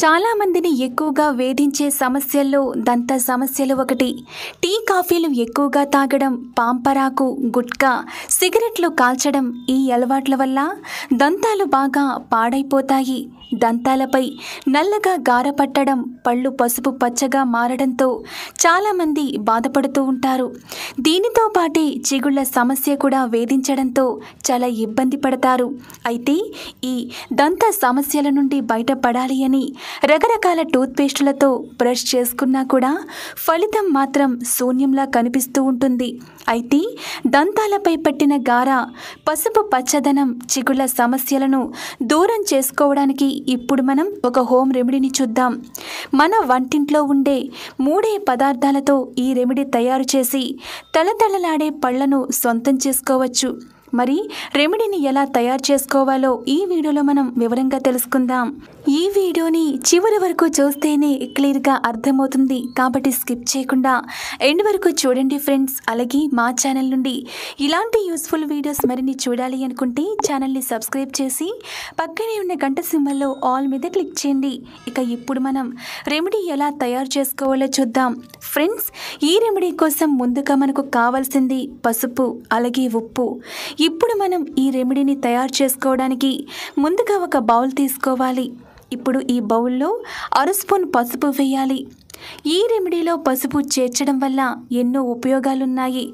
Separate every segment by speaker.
Speaker 1: చాలామందిని ఎక్కువగా వేధించే సమస్యల్లో దంత సమస్యలు ఒకటి టీ కాఫీలు ఎక్కువగా తాగడం పాంపరాకు గుట్కా సిగరెట్లు కాల్చడం ఈ అలవాట్ల వల్ల దంతాలు బాగా పాడైపోతాయి దంతాలపై నల్లగా గారపట్టడం పళ్ళు పసుపు పచ్చగా మారడంతో చాలామంది బాధపడుతూ ఉంటారు దీనితో పాటే చిగుళ్ల సమస్య కూడా వేధించడంతో చాలా ఇబ్బంది పడతారు అయితే ఈ దంత సమస్యల నుండి బయటపడాలి అని రకరకాల టూత్పేస్టులతో బ్రష్ చేసుకున్నా కూడా ఫలితం మాత్రం శూన్యంలా కనిపిస్తూ ఉంటుంది అయితే దంతాలపై పట్టిన గార పసుపు పచ్చదనం చిగుళ్ళ సమస్యలను దూరం చేసుకోవడానికి ఇప్పుడు మనం ఒక హోమ్ రెమెడీని చూద్దాం మన వంటింట్లో ఉండే మూడే పదార్థాలతో ఈ రెమెడీ తయారు చేసి తలతళలాడే పళ్లను సొంతం చేసుకోవచ్చు మరి రెమెడీని ఎలా తయారు చేసుకోవాలో ఈ వీడియోలో మనం వివరంగా తెలుసుకుందాం ఈ వీడియోని చివరి వరకు చూస్తేనే క్లియర్గా అర్థమవుతుంది కాబట్టి స్కిప్ చేయకుండా ఎండ్ వరకు చూడండి ఫ్రెండ్స్ అలాగే మా ఛానల్ నుండి ఇలాంటి యూస్ఫుల్ వీడియోస్ మరిన్ని చూడాలి అనుకుంటే ఛానల్ని సబ్స్క్రైబ్ చేసి పక్కనే ఉన్న గంట సింబల్లో ఆల్ మీద క్లిక్ చేయండి ఇక ఇప్పుడు మనం రెమెడీ ఎలా తయారు చేసుకోవాలో చూద్దాం ఫ్రెండ్స్ ఈ రెమెడీ కోసం ముందుగా మనకు కావాల్సింది పసుపు అలాగే ఉప్పు ఇప్పుడు మనం ఈ రెమెడీని తయారు చేసుకోవడానికి ముందుగా ఒక బౌల్ తీసుకోవాలి ఇప్పుడు ఈ బౌల్లో అర స్పూన్ పసుపు వేయాలి ఈ రెమెడీలో పసుపు చేర్చడం వల్ల ఎన్నో ఉపయోగాలున్నాయి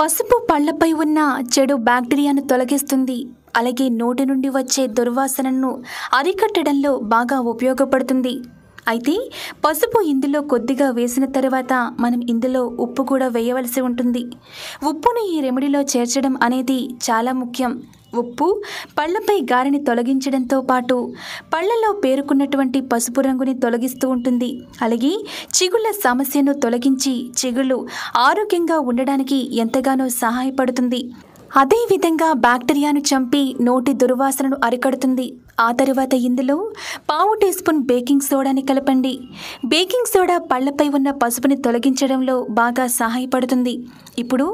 Speaker 1: పసుపు పళ్ళపై ఉన్న చెడు బ్యాక్టీరియాను తొలగిస్తుంది అలాగే నోటి నుండి వచ్చే దుర్వాసనను అరికట్టడంలో బాగా ఉపయోగపడుతుంది అయితే పసుపు ఇందులో కొద్దిగా వేసిన తర్వాత మనం ఇందులో ఉప్పు కూడా వేయవలసి ఉంటుంది ఉప్పును ఈ రెమెడీలో చేర్చడం అనేది చాలా ముఖ్యం ఉప్పు పళ్ళపై గారిని తొలగించడంతో పాటు పళ్ళలో పేరుకున్నటువంటి పసుపు రంగుని తొలగిస్తూ ఉంటుంది అలాగే చిగుళ్ళ సమస్యను తొలగించి చిగుళ్ళు ఆరోగ్యంగా ఉండడానికి ఎంతగానో సహాయపడుతుంది అదేవిధంగా బ్యాక్టీరియాను చంపి నోటి దుర్వాసనను అరికడుతుంది ఆ తరువాత ఇందులో పావు టీ స్పూన్ బేకింగ్ సోడాని కలపండి బేకింగ్ సోడా పళ్లపై ఉన్న పసుపుని తొలగించడంలో బాగా సహాయపడుతుంది ఇప్పుడు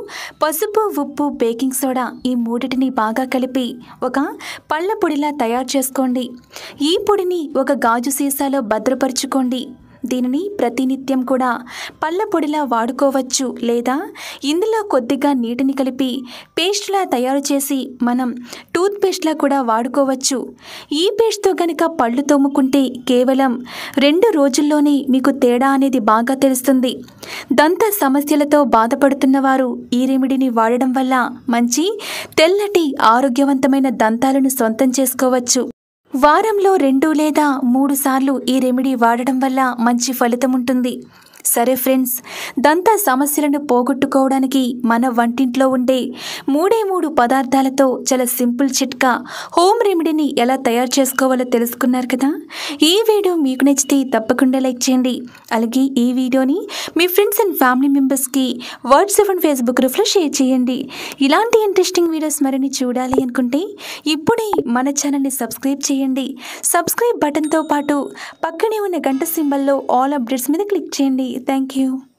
Speaker 1: పసుపు ఉప్పు బేకింగ్ సోడా ఈ మూడిటిని బాగా కలిపి ఒక పళ్ళ పొడిలా తయారు చేసుకోండి ఈ పొడిని ఒక గాజు సీసాలో భద్రపరుచుకోండి దీనిని ప్రతినిత్యం కూడా పళ్ళ పొడిలా వాడుకోవచ్చు లేదా ఇందులో కొద్దిగా నీటిని కలిపి పేస్ట్లా తయారు చేసి మనం టూత్ పేస్ట్లా కూడా వాడుకోవచ్చు ఈ పేస్ట్తో కనుక పళ్ళు తోముకుంటే కేవలం రెండు రోజుల్లోనే మీకు తేడా అనేది బాగా తెలుస్తుంది దంత సమస్యలతో బాధపడుతున్న వారు ఈ రెమెడీని వాడడం వల్ల మంచి తెల్లటి ఆరోగ్యవంతమైన దంతాలను సొంతం చేసుకోవచ్చు వారంలో రెండు లేదా మూడు సార్లు ఈ రెమెడీ వాడడం వల్ల మంచి ఫలితం ఉంటుంది సరే ఫ్రెండ్స్ దంత సమస్యలను పోగొట్టుకోవడానికి మన వంటింట్లో ఉండే మూడే మూడు పదార్థాలతో చాలా సింపుల్ చిట్కా హోమ్ రెమెడీని ఎలా తయారు చేసుకోవాలో తెలుసుకున్నారు కదా ఈ వీడియో మీకు నచ్చితే తప్పకుండా లైక్ చేయండి అలాగే ఈ వీడియోని మీ ఫ్రెండ్స్ అండ్ ఫ్యామిలీ మెంబర్స్కి వాట్సాప్ అండ్ ఫేస్బుక్ గ్రూప్లో షేర్ చేయండి ఇలాంటి ఇంట్రెస్టింగ్ వీడియోస్ మరిన్ని చూడాలి అనుకుంటే ఇప్పుడే మన ఛానల్ని సబ్స్క్రైబ్ చేయండి సబ్స్క్రైబ్ బటన్తో పాటు పక్కనే ఉన్న గంట సింబల్లో ఆల్ అప్డేట్స్ మీద క్లిక్ చేయండి Thank you.